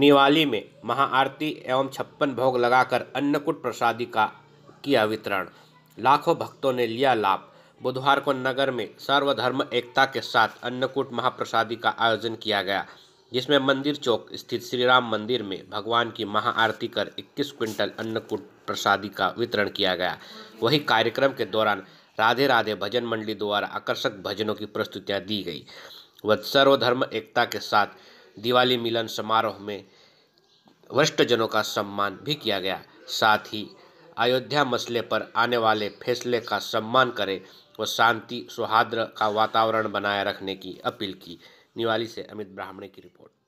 निवाली में महाआरती एवं छप्पन भोग लगाकर अन्नकूट प्रसादी का किया वितरण लाखों भक्तों ने लिया लाभ बुधवार को नगर में सर्वधर्म एकता के साथ अन्नकूट महाप्रसादी का आयोजन किया गया जिसमें मंदिर चौक स्थित श्री राम मंदिर में भगवान की महाआरती कर 21 क्विंटल अन्नकूट प्रसादी का वितरण किया गया वही कार्यक्रम के दौरान राधे राधे भजन मंडली द्वारा आकर्षक भजनों की प्रस्तुतियां दी गई व सर्वधर्म एकता के साथ दिवाली मिलन समारोह में वरिष्ठजनों का सम्मान भी किया गया साथ ही अयोध्या मसले पर आने वाले फैसले का सम्मान करें और शांति सौहार्द का वातावरण बनाए रखने की अपील की निवाली से अमित ब्राह्मणे की रिपोर्ट